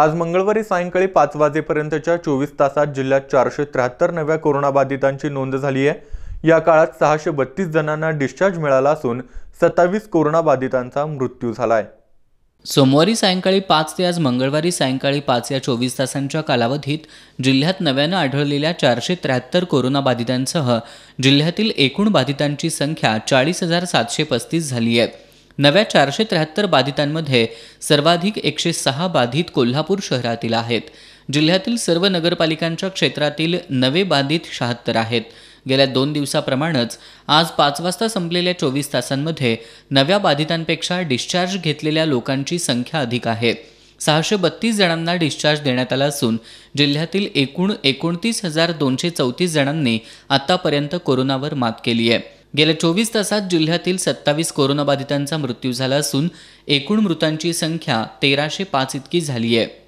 आज मंगळवारी सायंकाळी पाच वाजेपर्यंतच्या चोवीस तासात जिल्ह्यात चारशे त्र्याहत्तर नव्या कोरोनाबाधितांची नोंद झाली आहे या काळात सहाशे बत्तीस जणांना डिस्चार्ज मिळाला असून सत्तावीस कोरोनाबाधितांचा मृत्यू झाला सोमवारी सायंकाळी पाच ते आज मंगळवारी सायंकाळी पाच या चोवीस तासांच्या कालावधीत जिल्ह्यात नव्यानं आढळलेल्या चारशे त्र्याहत्तर कोरोनाबाधितांसह जिल्ह्यातील एकूण बाधितांची संख्या चाळीस हजार सातशे पस्तीस झाली आहे नव्या चारशे त्र्याहत्तर बाधितांमध्ये सर्वाधिक एकशे सहा बाधित कोल्हापूर शहरातील आहेत जिल्ह्यातील सर्व नगरपालिकांच्या क्षेत्रातील नवे बाधित शहात्तर आहेत गेल्या दोन दिवसाप्रमाणेच आज पाच वाजता संपलेल्या चोवीस तासांमध्ये नव्या बाधितांपेक्षा डिस्चार्ज घेतलेल्या लोकांची संख्या अधिक आहे सहाशे बत्तीस जणांना डिस्चार्ज देण्यात आला असून जिल्ह्यातील एकूण एकोणतीस हजार दोनशे चौतीस जणांनी आतापर्यंत कोरोनावर मात केली आहे गेल्या चोवीस तासात जिल्ह्यातील सत्तावीस कोरोनाबाधितांचा मृत्यू झाला असून एकूण मृतांची संख्या तेराशे पाच इतकी झाली आहे